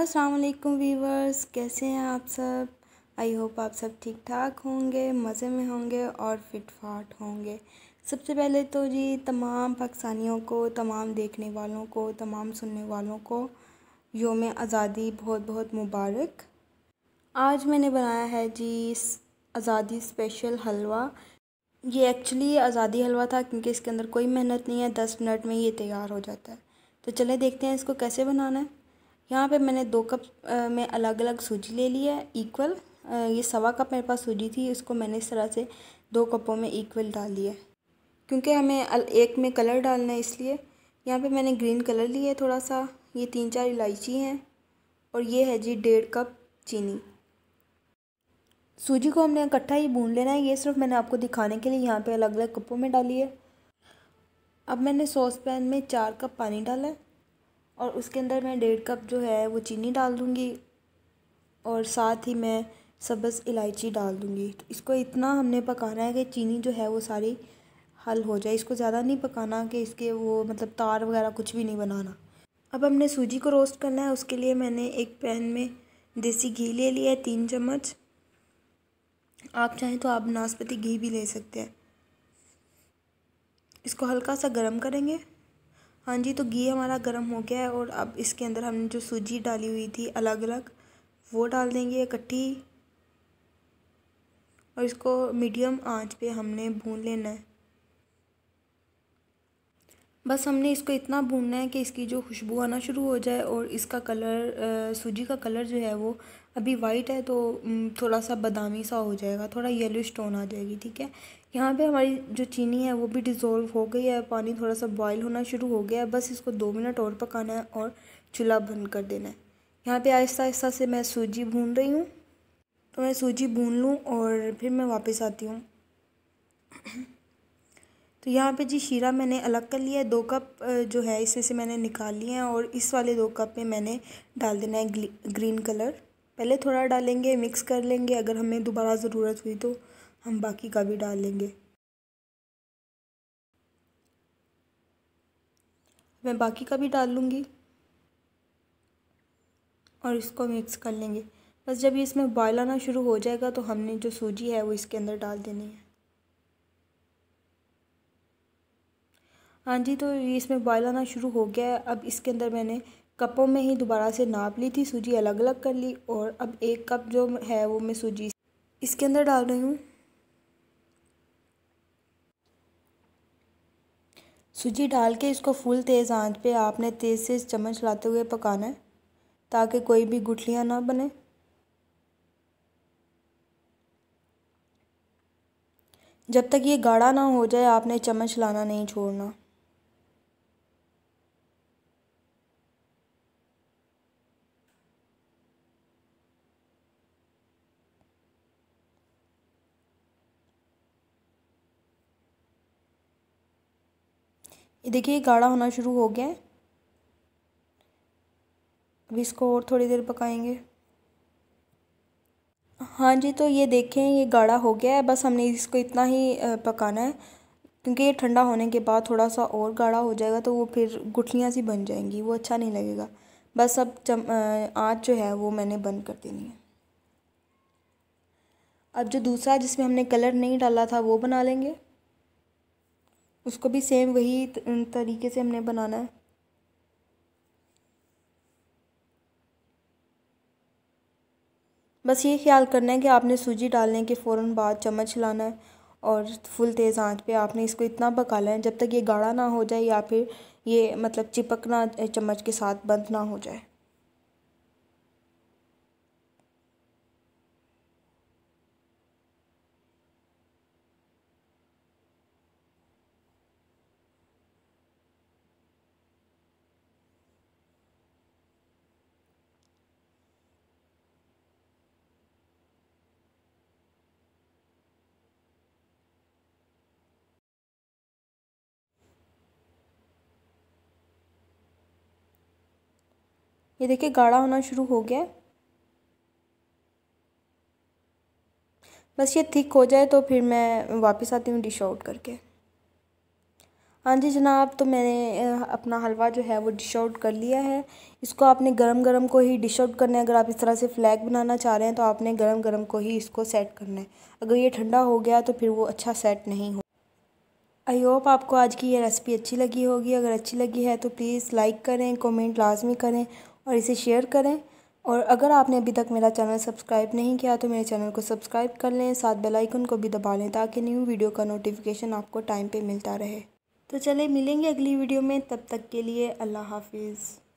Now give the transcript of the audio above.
अस्सलाम वालेकुम वीवर्स कैसे हैं आप सब आई होप आप सब ठीक ठाक होंगे मज़े में होंगे और फिट फाट होंगे सबसे पहले तो जी तमाम पाकिस्तानियों को तमाम देखने वालों को तमाम सुनने वालों को योम आज़ादी बहुत बहुत मुबारक आज मैंने बनाया है जी आज़ादी स्पेशल हलवा ये एक्चुअली आज़ादी हलवा था क्योंकि इसके अंदर कोई मेहनत नहीं है दस मिनट में ये तैयार हो जाता है तो चले देखते हैं इसको कैसे बनाना है यहाँ पे मैंने दो कप में अलग अलग सूजी ले ली है इक्वल ये सवा कप मेरे पास सूजी थी इसको मैंने इस तरह से दो कपों में इक्वल डाल दिया क्योंकि हमें एक में कलर डालना है इसलिए यहाँ पे मैंने ग्रीन कलर लिया है थोड़ा सा ये तीन चार इलायची हैं और ये है जी डेढ़ कप चीनी सूजी को हमने इकट्ठा ही भून लेना है ये सिर्फ मैंने आपको दिखाने के लिए यहाँ पे अलग अलग कपों में डाली है अब मैंने सॉस पैन में चार कप पानी डाला है और उसके अंदर मैं डेढ़ कप जो है वो चीनी डाल दूँगी और साथ ही मैं सब्ज़ इलायची डाल दूँगी तो इसको इतना हमने पकाना है कि चीनी जो है वो सारी हल हो जाए इसको ज़्यादा नहीं पकाना कि इसके वो मतलब तार वगैरह कुछ भी नहीं बनाना अब हमने सूजी को रोस्ट करना है उसके लिए मैंने एक पैन में देसी घी ले लिया है तीन चम्मच आप चाहें तो आप नाशपति घी भी ले सकते हैं इसको हल्का सा गर्म करेंगे हाँ जी तो घी हमारा गर्म हो गया है और अब इसके अंदर हमने जो सूजी डाली हुई थी अलग अलग वो डाल देंगे इकट्ठी और इसको मीडियम आंच पे हमने भून लेना है बस हमने इसको इतना भूनना है कि इसकी जो खुशबू आना शुरू हो जाए और इसका कलर सूजी का कलर जो है वो अभी वाइट है तो थोड़ा सा बादामी सा हो जाएगा थोड़ा येलो स्टोन आ जाएगी ठीक है यहाँ पे हमारी जो चीनी है वो भी डिज़ोल्व हो गई है पानी थोड़ा सा बॉयल होना शुरू हो गया है बस इसको दो मिनट और पकाना है और चूल्हा बंद कर देना है यहाँ पर आहिस्ता आहिस्ता से मैं सूजी भून रही हूँ तो मैं सूजी भून लूँ और फिर मैं वापस आती हूँ तो यहाँ पे जी शीरा मैंने अलग कर लिया है दो कप जो है इसमें से मैंने निकाल लिए हैं और इस वाले दो कप में मैंने डाल देना है ग्रीन कलर पहले थोड़ा डालेंगे मिक्स कर लेंगे अगर हमें दोबारा ज़रूरत हुई तो हम बाकी का भी डाल लेंगे मैं बाकी का भी डाल लूँगी और इसको मिक्स कर लेंगे बस जब इसमें बॉयल आना शुरू हो जाएगा तो हमने जो सूजी है वो इसके अंदर डाल देनी है हाँ जी तो ये इसमें बॉयल आना शुरू हो गया है अब इसके अंदर मैंने कपों में ही दोबारा से नाप ली थी सूजी अलग अलग कर ली और अब एक कप जो है वो मैं सूजी इसके अंदर डाल रही हूँ सूजी डाल के इसको फुल तेज़ आंच पे आपने तेज़ से चम्मच चलाते हुए पकाना है ताकि कोई भी गुठलियाँ ना बने जब तक ये गाढ़ा ना हो जाए आपने चम्मच लाना नहीं छोड़ना देखिए गाढ़ा होना शुरू हो गया है अब इसको और थोड़ी देर पकाएंगे हाँ जी तो ये देखें ये गाढ़ा हो गया है बस हमने इसको इतना ही पकाना है क्योंकि ये ठंडा होने के बाद थोड़ा सा और गाढ़ा हो जाएगा तो वो फिर गुठलियाँ सी बन जाएंगी वो अच्छा नहीं लगेगा बस अब चम आँच जो है वो मैंने बंद कर देनी है अब जो दूसरा जिसमें हमने कलर नहीं डाला था वो बना लेंगे उसको भी सेम वही तरीके से हमने बनाना है बस ये ख्याल करना है कि आपने सूजी डालने के फ़ौर बाद चम्मच हिलाना है और फुल तेज़ आंच पे आपने इसको इतना पकाना है जब तक ये गाढ़ा ना हो जाए या फिर ये मतलब चिपकना चम्मच के साथ बंद ना हो जाए ये देखिए गाढ़ा होना शुरू हो गया बस ये थिक हो जाए तो फिर मैं वापस आती हूँ डिश आउट करके हाँ जी जनाब तो मैंने अपना हलवा जो है वो डिश आउट कर लिया है इसको आपने गरम गरम को ही डिश आउट करना है अगर आप इस तरह से फ्लैग बनाना चाह रहे हैं तो आपने गरम गरम को ही इसको सेट करना है अगर ये ठंडा हो गया तो फिर वो अच्छा सेट नहीं हो आई होप आपको आज की ये रेसिपी अच्छी लगी होगी अगर अच्छी लगी है तो प्लीज़ लाइक करें कमेंट लाजमी करें और इसे शेयर करें और अगर आपने अभी तक मेरा चैनल सब्सक्राइब नहीं किया तो मेरे चैनल को सब्सक्राइब कर लें साथ बेल आइकन को भी दबा लें ताकि न्यू वीडियो का नोटिफिकेशन आपको टाइम पे मिलता रहे तो चले मिलेंगे अगली वीडियो में तब तक के लिए अल्लाह हाफिज़